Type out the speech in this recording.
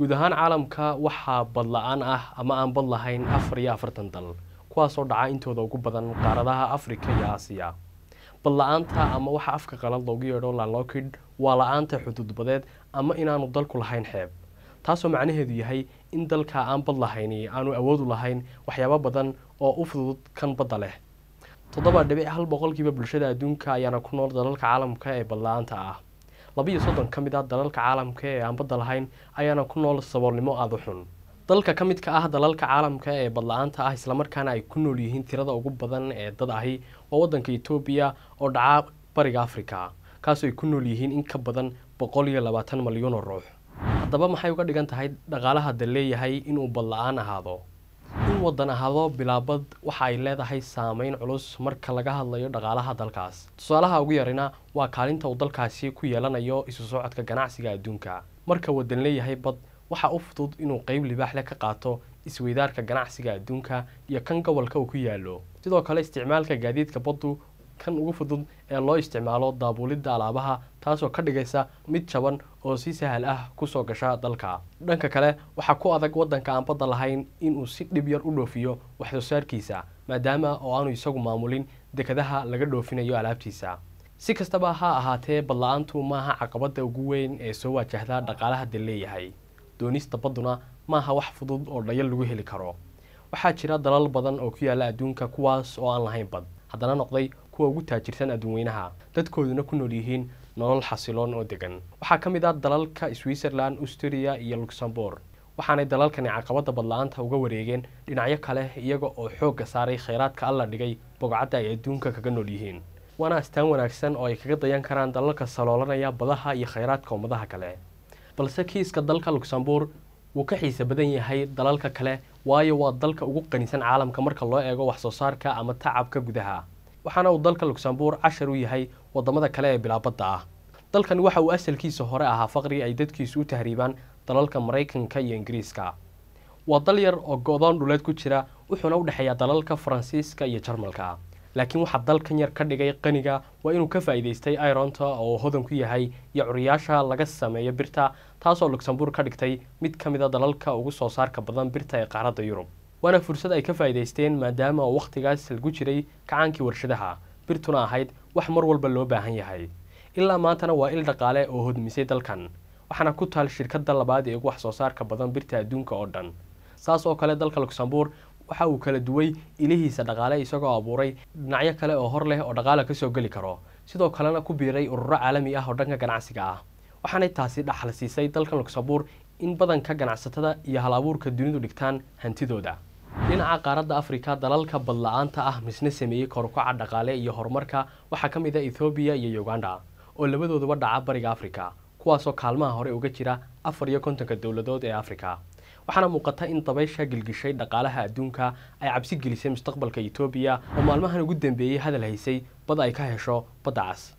guud ahaan caalamka waxaa badla-aan ah ama aan bad lahayn afar iyo afartan dal kuwaasoo dhaca intooda ugu badan qaaradaha afrika iyo aasiya badla-aanta ama waxa afka qalad loogu yeedho lalokid waa la-aanta xuduudbadeed ama inaanu dalku lahayn xeeb taasoo macnaheedu yahay in dalka aan bad lahayni aanu awoodu lahayn waxyaabo badan oo u fudud kan badda leh toddoba dhibic hal boqolkiiba bulshada adduunka ayaana ku nool dalalka caalamka ee badla-aanta ah labiiyo soddon ka mid ah dalalka caalamka ee aan badda lahayn ayaana ku nool saboolnimo aada u xun dalka ka midka ah dalalka caalamka ee badla-aanta ah islamarkaana ay ku nool yihiin tirada ugu badan ee dad ahi waa waddanka etoobiya oo dhacaa bariga afrika kaasoo ay ku nool yihiin in ka badan boqol iyo labaatan milyuun oo ruux haddaba maxay uga dhigan tahay dhaqaalaha da leeyahay inuu badla-aan ahaado wadan ahado bilaabad waxa ay leedahay saameyn culus marka laga hadlayo dhaqaalaha dalkaas tusaalaha ugu yarina waa kaalinta uu dalkaasi ku yeelanayo isu socodka ganacsiga adduunka marka wadan leeyahay bad waxaa u fudud inuu qeyb libaaxle ka qaato isweydaarka ganacsiga adduunka iyo kan gobolka uu ku yaallo sidoo kale isticmaalka gaadiidka baddu kan ugu fudud ee loo isticmaalo daabulidda alaabaha taasoo ka dhigaysa mid jaban oo si sahal ah kusoo gasha dalka dhanka kale waxaa ku adag waddanka aan badda lahayn inuu si dhib yar u dhoofiyo saarkiisa maadaama oo aanu isagu maamulin dekadaha laga dhoofinayo alaabtiisa si kastaba ha ahaatee badla-aantu maaha caqabadda ugu weyn ee soo waajahda dhaqaalaha dalleeyahay doonista badduna maaha wax fudud oo dhayal lagu heli karo waxaa jira dalal badan oo ku yaalla adduunka kuwaas oo aan lahayn bad haddana noqday kuwa ugu taajirsan adduunweynaha dadkooduna ku nool yihiin nolol xasiloon oo degan waxaa ka mid ah dalalka switzerland austria iyo luxembourg waxaanay dalalkani caqabada badla-aanta uga wareegeen dhinacyo kale iyaga oo xoogga saaray kheyraadka alla dhigay bogcadda ay adduunka kaga nool yihiin waana astaan wanaagsan oo ay kaga dayan karaan dalalka saloolanaya badaha iyo kheyraadka ummadaha kale balse kiiska dalka luxembourg wuu ka xiise badan yahay dalalka kale waayo waa dalka ugu qanisan caalamka marka loo eego waxsoo saarka ama tacabka gudaha waxaana uu dalka luxembourg cashar u yahay wadamada kale ee bilaabadda ah dalkan waxa uu asalkiisa hore ahaa faqri ay dadkiisu u tahriibaan dalalka maraykanka iyo ingiriiska waa dal yar oo go-doon dhuleed ku jira wuxuuna u dhexeeyaa dalalka faransiiska iyo jarmalka laakiin waxaa dalkan yar ka dhigay qaniga waa inuu ka faa'iidaystay ironta oo hodan ku yahay iyo curiyaasha laga sameeyo birta taasoo luxembourg ka dhigtay mid ka mida ah dalalka ugu soo saarka badan birta ee qaaradda yurub waana fursad ay ka faa'iidaysteen maadaama oo wakhtigaas salgu jiray kacaankii warshadaha birtuna ahayd wax mar walba loo baahan yahay ilaa maantana waa il dhaqaale oo hodmisay dalkan waxaana ku taal shirkadda labaad ee ugu wax soo saarka badan birta adduunka oo dhan saas oo kale dalka luxembourg waxa uu kala duway ilihiisa dhaqaale isagoo abuuray dhinacyo kale oo hor leh oo dhaqaala kasoo geli karo sidoo kalena ku biiray ururo caalami ah oo dhanka ganacsiga ah waxaanay taasi dhaxal siisay dalkan luxembourg in badanka ganacsatada iyo hal abuurka dunidu dhigtaan hantidooda dhinaca qaaradda afrika dalalka badla-aanta ah misna sameeyey korukaca dhaqaale iyo horumarka waxaa ka mid a ah ethoobiya iyo uganda oo labadooduba dhaca bariga afrika kuwaasoo kaalmaha hore uga jira afar iyo kontonka dowladood ee afrika waxaana muuqata in dabaysha gilgishay dhaqaalaha adduunka ay cabsi gelisay mustaqbalka etoobiya oo maalmahan ugu dambeeyey hadal haysay bad ay ka hesho badda cas